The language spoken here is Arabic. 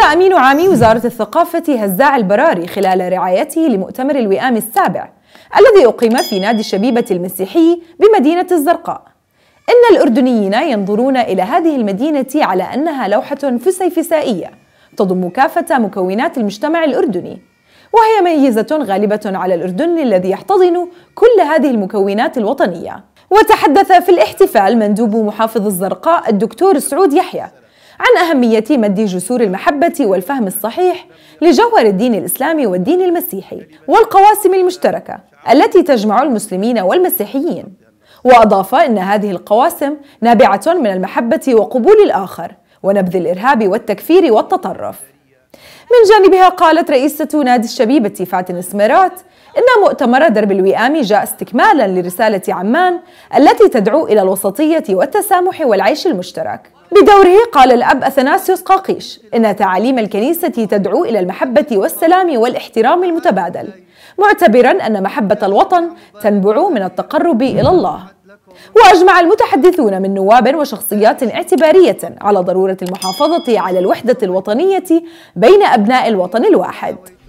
قال أمين عام وزارة الثقافة هزاع البراري خلال رعايته لمؤتمر الوئام السابع الذي أقيم في نادي الشبيبة المسيحي بمدينة الزرقاء إن الأردنيين ينظرون إلى هذه المدينة على أنها لوحة فسيفسائية تضم كافة مكونات المجتمع الأردني وهي ميزة غالبة على الأردن الذي يحتضن كل هذه المكونات الوطنية وتحدث في الاحتفال مندوب محافظ الزرقاء الدكتور سعود يحيى عن أهمية مد جسور المحبة والفهم الصحيح لجوهر الدين الإسلامي والدين المسيحي والقواسم المشتركة التي تجمع المسلمين والمسيحيين وأضاف أن هذه القواسم نابعة من المحبة وقبول الآخر ونبذ الإرهاب والتكفير والتطرف من جانبها قالت رئيسة نادي الشبيبة فاتن إسمرات إن مؤتمر درب الوئام جاء استكمالا لرسالة عمان التي تدعو إلى الوسطية والتسامح والعيش المشترك بدوره قال الأب أثناسيوس قاقيش إن تعاليم الكنيسة تدعو إلى المحبة والسلام والاحترام المتبادل معتبرا أن محبة الوطن تنبع من التقرب إلى الله وأجمع المتحدثون من نواب وشخصيات اعتبارية على ضرورة المحافظة على الوحدة الوطنية بين أبناء الوطن الواحد